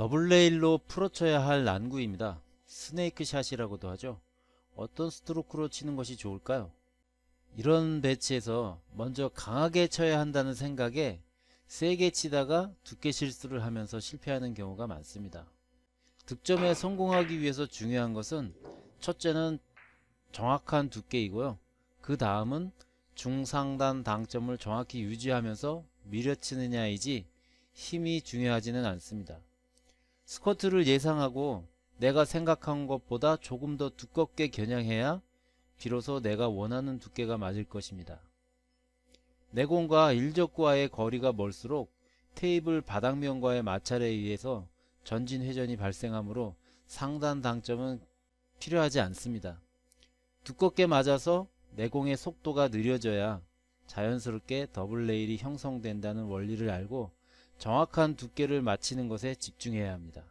더블레일로 풀어쳐야 할 난구입니다. 스네이크 샷이라고도 하죠. 어떤 스트로크로 치는 것이 좋을까요? 이런 배치에서 먼저 강하게 쳐야 한다는 생각에 세게 치다가 두께 실수를 하면서 실패하는 경우가 많습니다. 득점에 성공하기 위해서 중요한 것은 첫째는 정확한 두께이고요. 그 다음은 중상단 당점을 정확히 유지하면서 밀어치느냐이지 힘이 중요하지는 않습니다. 스쿼트를 예상하고 내가 생각한 것보다 조금 더 두껍게 겨냥해야 비로소 내가 원하는 두께가 맞을 것입니다. 내공과 일적과의 거리가 멀수록 테이블 바닥면과의 마찰에 의해서 전진 회전이 발생하므로 상단 당점은 필요하지 않습니다. 두껍게 맞아서 내공의 속도가 느려져야 자연스럽게 더블 레일이 형성된다는 원리를 알고 정확한 두께를 맞히는 것에 집중해야 합니다.